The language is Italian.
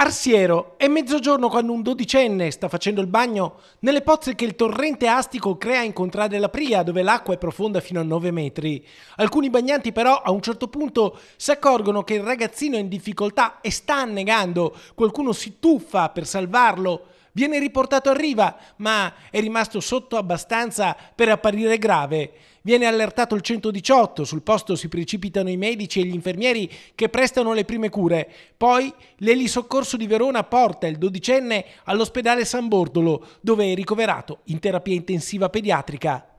Arsiero, è mezzogiorno quando un dodicenne sta facendo il bagno nelle pozze che il torrente astico crea in contrada della Pria, dove l'acqua è profonda fino a 9 metri. Alcuni bagnanti però a un certo punto si accorgono che il ragazzino è in difficoltà e sta annegando. Qualcuno si tuffa per salvarlo Viene riportato a riva, ma è rimasto sotto abbastanza per apparire grave. Viene allertato il 118, sul posto si precipitano i medici e gli infermieri che prestano le prime cure. Poi l'elisoccorso di Verona porta il dodicenne all'ospedale San Bordolo, dove è ricoverato in terapia intensiva pediatrica.